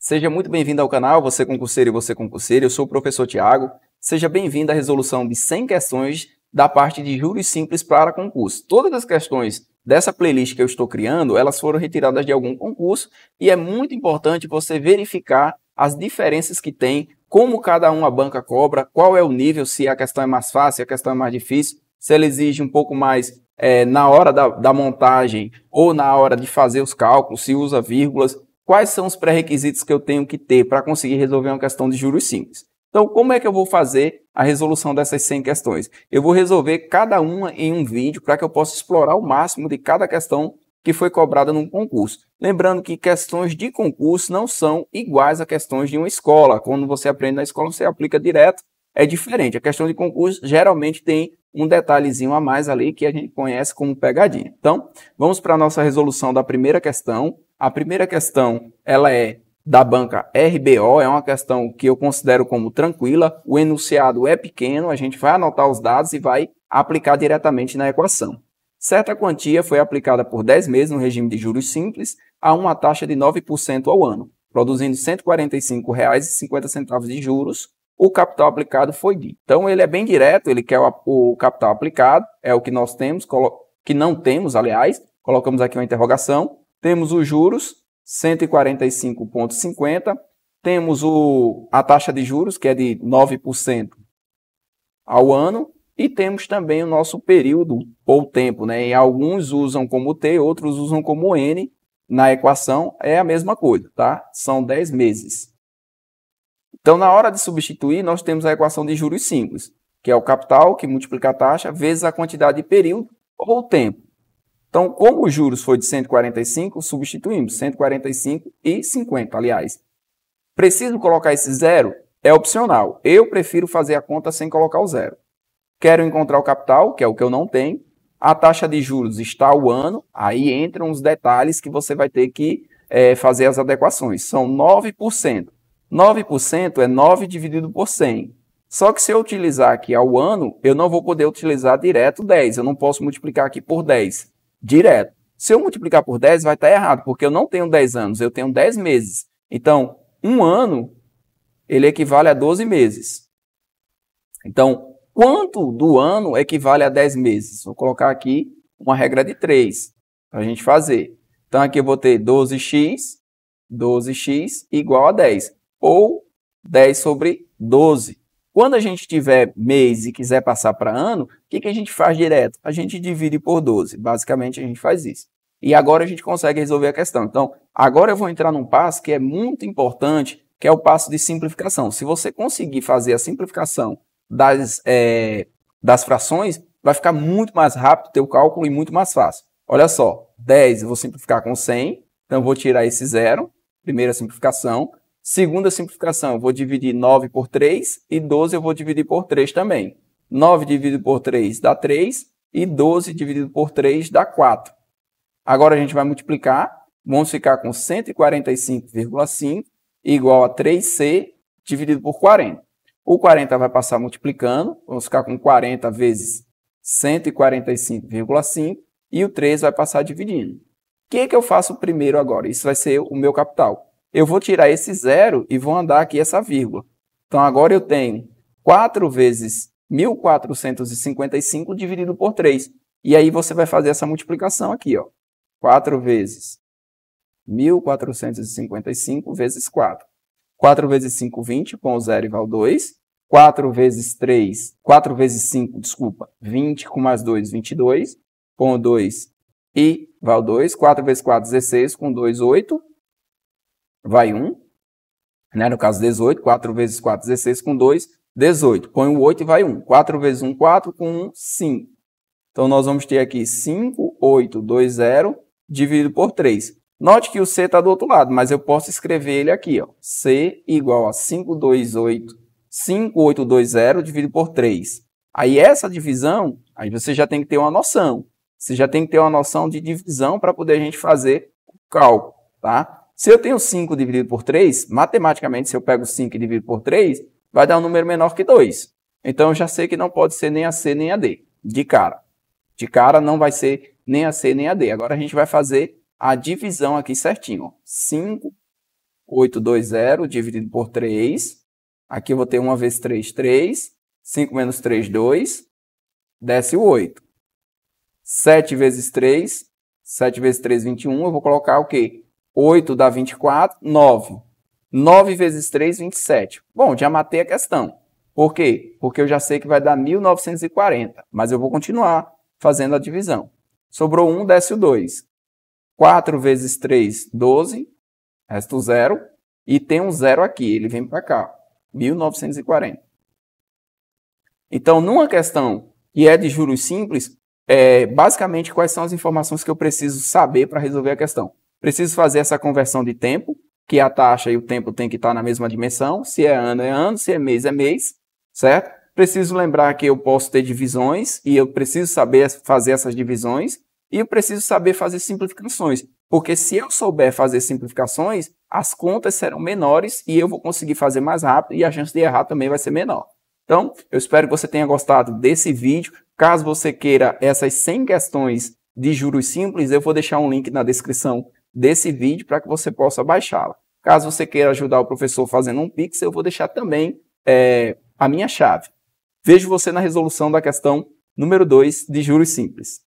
Seja muito bem-vindo ao canal, você concurseiro e você concurseiro. Eu sou o professor Tiago. Seja bem-vindo à resolução de 100 questões da parte de juros simples para concurso. Todas as questões dessa playlist que eu estou criando, elas foram retiradas de algum concurso e é muito importante você verificar as diferenças que tem, como cada uma banca cobra, qual é o nível, se a questão é mais fácil, se a questão é mais difícil, se ela exige um pouco mais é, na hora da, da montagem ou na hora de fazer os cálculos, se usa vírgulas quais são os pré-requisitos que eu tenho que ter para conseguir resolver uma questão de juros simples. Então, como é que eu vou fazer a resolução dessas 100 questões? Eu vou resolver cada uma em um vídeo para que eu possa explorar o máximo de cada questão que foi cobrada num concurso. Lembrando que questões de concurso não são iguais a questões de uma escola. Quando você aprende na escola, você aplica direto, é diferente. A questão de concurso geralmente tem um detalhezinho a mais ali que a gente conhece como pegadinha. Então, vamos para a nossa resolução da primeira questão. A primeira questão, ela é da banca RBO, é uma questão que eu considero como tranquila, o enunciado é pequeno, a gente vai anotar os dados e vai aplicar diretamente na equação. Certa quantia foi aplicada por 10 meses no regime de juros simples a uma taxa de 9% ao ano, produzindo R$ 145,50 de juros. O capital aplicado foi de. Então ele é bem direto, ele quer o, o capital aplicado, é o que nós temos, que não temos, aliás, colocamos aqui uma interrogação, temos os juros, 145,50. Temos o, a taxa de juros, que é de 9% ao ano. E temos também o nosso período ou tempo. Né? E alguns usam como T, outros usam como N. Na equação é a mesma coisa, tá? São 10 meses. Então, na hora de substituir, nós temos a equação de juros simples, que é o capital que multiplica a taxa vezes a quantidade de período ou tempo. Então, como os juros foi de 145, substituímos 145 e 50, aliás. Preciso colocar esse zero? É opcional. Eu prefiro fazer a conta sem colocar o zero. Quero encontrar o capital, que é o que eu não tenho. A taxa de juros está o ano. Aí entram os detalhes que você vai ter que é, fazer as adequações. São 9%. 9% é 9 dividido por 100. Só que se eu utilizar aqui ao ano, eu não vou poder utilizar direto 10. Eu não posso multiplicar aqui por 10 direto. Se eu multiplicar por 10, vai estar tá errado, porque eu não tenho 10 anos, eu tenho 10 meses. Então, um ano, ele equivale a 12 meses. Então, quanto do ano equivale a 10 meses? Vou colocar aqui uma regra de 3 para a gente fazer. Então, aqui eu botei 12x, 12x igual a 10, ou 10 sobre 12. Quando a gente tiver mês e quiser passar para ano, o que, que a gente faz direto? A gente divide por 12. Basicamente, a gente faz isso. E agora a gente consegue resolver a questão. Então, agora eu vou entrar num passo que é muito importante, que é o passo de simplificação. Se você conseguir fazer a simplificação das, é, das frações, vai ficar muito mais rápido o teu cálculo e muito mais fácil. Olha só, 10 eu vou simplificar com 100, então eu vou tirar esse zero, primeira simplificação. Segunda simplificação, eu vou dividir 9 por 3 e 12 eu vou dividir por 3 também. 9 dividido por 3 dá 3 e 12 dividido por 3 dá 4. Agora a gente vai multiplicar, vamos ficar com 145,5 igual a 3C dividido por 40. O 40 vai passar multiplicando, vamos ficar com 40 vezes 145,5 e o 3 vai passar dividindo. O que, que eu faço primeiro agora? Isso vai ser o meu capital eu vou tirar esse zero e vou andar aqui essa vírgula. Então, agora eu tenho 4 vezes 1.455 dividido por 3. E aí você vai fazer essa multiplicação aqui, ó. 4 vezes 1.455 vezes 4. 4 vezes 5, 20, com o zero igual 2. 4 vezes 3, 4 vezes 5, desculpa, 20 com mais 2, 22, com 2 e igual 2. 4 vezes 4, 16, com 2, 8 vai 1, né? no caso 18, 4 vezes 4, 16, com 2, 18. Põe o 8 e vai 1. 4 vezes 1, 4, com 1, 5. Então, nós vamos ter aqui 5, 8, 2, 0, dividido por 3. Note que o C está do outro lado, mas eu posso escrever ele aqui. Ó. C igual a 5, 2, 8, 5, 8, 2, 0, dividido por 3. Aí, essa divisão, aí você já tem que ter uma noção. Você já tem que ter uma noção de divisão para poder a gente fazer o cálculo, tá? Se eu tenho 5 dividido por 3, matematicamente, se eu pego 5 e divido por 3, vai dar um número menor que 2. Então, eu já sei que não pode ser nem a C nem a D, de cara. De cara, não vai ser nem a C nem a D. Agora, a gente vai fazer a divisão aqui certinho. 5, 8, 2, 0, dividido por 3. Aqui eu vou ter 1 vezes 3, 3. 5 menos 3, 2. Desce o 8. 7 vezes 3. 7 vezes 3, 21. Eu vou colocar o quê? 8 dá 24, 9. 9 vezes 3, 27. Bom, já matei a questão. Por quê? Porque eu já sei que vai dar 1940, mas eu vou continuar fazendo a divisão. Sobrou 1, desce o 2. 4 vezes 3, 12. Resta o 0. E tem um 0 aqui, ele vem para cá. 1940. Então, numa questão que é de juros simples, é, basicamente quais são as informações que eu preciso saber para resolver a questão? Preciso fazer essa conversão de tempo, que a taxa e o tempo tem que estar na mesma dimensão. Se é ano, é ano. Se é mês, é mês. Certo? Preciso lembrar que eu posso ter divisões e eu preciso saber fazer essas divisões e eu preciso saber fazer simplificações. Porque se eu souber fazer simplificações, as contas serão menores e eu vou conseguir fazer mais rápido e a chance de errar também vai ser menor. Então, eu espero que você tenha gostado desse vídeo. Caso você queira essas 100 questões de juros simples, eu vou deixar um link na descrição desse vídeo para que você possa baixá-la. Caso você queira ajudar o professor fazendo um Pix, eu vou deixar também é, a minha chave. Vejo você na resolução da questão número 2 de juros simples.